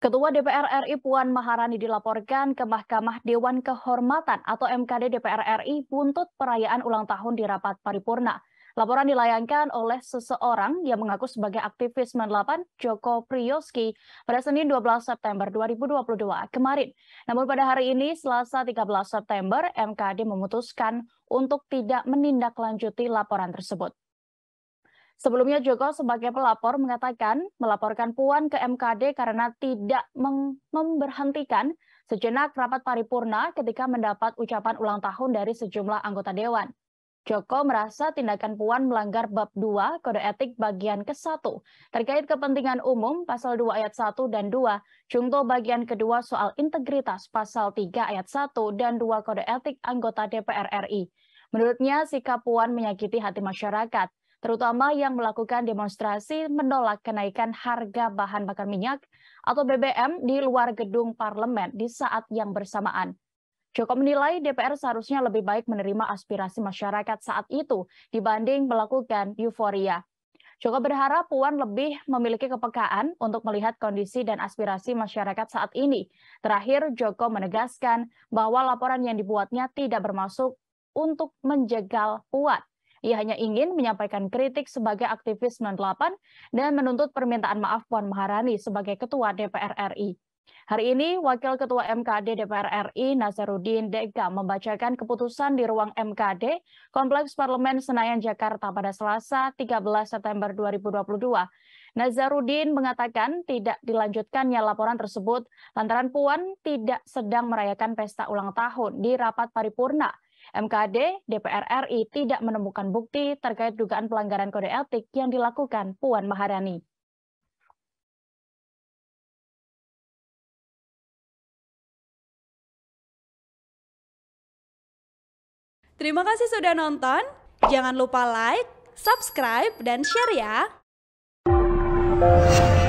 Ketua DPR RI Puan Maharani dilaporkan ke Mahkamah Dewan Kehormatan atau MKD DPR RI buntut perayaan ulang tahun di rapat paripurna. Laporan dilayangkan oleh seseorang yang mengaku sebagai aktivis 98 Joko Priyoski pada Senin 12 September 2022 kemarin. Namun pada hari ini Selasa 13 September MKD memutuskan untuk tidak menindaklanjuti laporan tersebut. Sebelumnya Joko sebagai pelapor mengatakan melaporkan Puan ke MKD karena tidak memberhentikan sejenak rapat paripurna ketika mendapat ucapan ulang tahun dari sejumlah anggota dewan. Joko merasa tindakan Puan melanggar bab 2 kode etik bagian ke-1 terkait kepentingan umum pasal 2 ayat 1 dan 2, jungto bagian kedua soal integritas pasal 3 ayat 1 dan 2 kode etik anggota DPR RI. Menurutnya sikap Puan menyakiti hati masyarakat terutama yang melakukan demonstrasi menolak kenaikan harga bahan bakar minyak atau BBM di luar gedung parlemen di saat yang bersamaan. Joko menilai DPR seharusnya lebih baik menerima aspirasi masyarakat saat itu dibanding melakukan euforia. Joko berharap Puan lebih memiliki kepekaan untuk melihat kondisi dan aspirasi masyarakat saat ini. Terakhir, Joko menegaskan bahwa laporan yang dibuatnya tidak bermaksud untuk menjegal Puan. Ia hanya ingin menyampaikan kritik sebagai aktivis 98 dan menuntut permintaan maaf Puan Maharani sebagai Ketua DPR RI. Hari ini, Wakil Ketua MKD DPR RI Nazarudin Dega membacakan keputusan di ruang MKD Kompleks Parlemen Senayan Jakarta pada Selasa 13 September 2022. Nazaruddin mengatakan tidak dilanjutkannya laporan tersebut lantaran Puan tidak sedang merayakan pesta ulang tahun di rapat paripurna MKD, DPR RI tidak menemukan bukti terkait dugaan pelanggaran kode etik yang dilakukan Puan Maharani. Terima kasih sudah nonton. Jangan lupa like, subscribe, dan share ya.